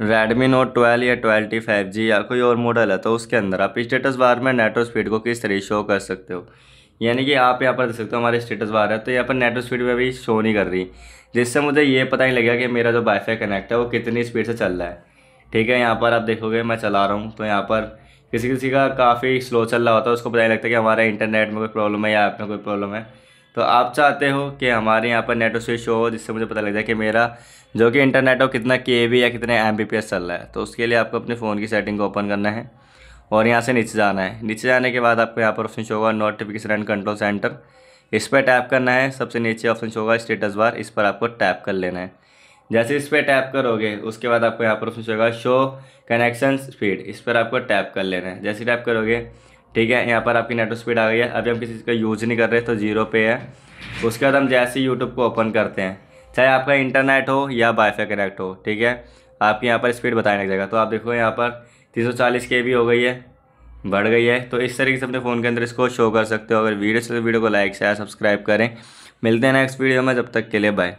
Redmi Note twelve या five G या कोई और मॉडल है तो उसके अंदर आप स्टेटस बार में नेटवर्क स्पीड को किस तरह शो कर सकते हो यानी कि आप यहाँ पर देख सकते हो हमारे स्टेटस बार है तो यहाँ पर नेटवर्क स्पीड में भी शो नहीं कर रही जिससे मुझे ये पता नहीं लगेगा कि मेरा जो वाईफाई कनेक्ट है वो कितनी स्पीड से चल रहा है ठीक है यहाँ पर आप देखोगे मैं चला रहा हूँ तो यहाँ पर किसी किसी का काफ़ी स्लो चल रहा होता है उसको पता नहीं लगता कि हमारे इंटरनेट में कोई प्रॉब्लम है या ऐप में कोई प्रॉब्लम है तो आप चाहते हो कि हमारे यहाँ पर नेट स्विच हो जिससे मुझे पता लग जाए कि मेरा जो कि इंटरनेट हो कितना के बी या कितने एम बी पी एस चल रहा है तो उसके लिए आपको अपने फ़ोन की सेटिंग को ओपन करना है और यहाँ से नीचे जाना है नीचे जाने के बाद आपको यहाँ पर ऑप्शन शो होगा नोटिफिकेशन एंड कंट्रोल सेंटर इस पर टैप करना है सबसे नीचे ऑप्शन शो होगा स्टेटस बार इस पर आपको टैप कर लेना है जैसे इस पर टैप करोगे उसके बाद आपको यहाँ पर ऑप्शन होगा शो कनेक्शन स्पीड इस पर आपको टैप कर लेना है जैसे टैप करोगे ठीक है यहाँ पर आपकी नेटवर्क स्पीड आ गई है अभी हम किसी चीज़ का यूज़ नहीं कर रहे तो जीरो पे है उसके बाद हम जैसे ही यूट्यूब को ओपन करते हैं चाहे आपका इंटरनेट हो या वाईफाई कनेक्ट हो ठीक है आपकी यहाँ पर स्पीड बताने लग जाएगा तो आप देखो यहाँ पर तीन सौ हो गई है बढ़ गई है तो इस तरीके से अपने फ़ोन के अंदर इसको शो कर सकते हो अगर वीडियो से वीडियो को लाइक शेयर सब्सक्राइब करें मिलते हैं नेक्स्ट वीडियो में जब तक के लिए बाय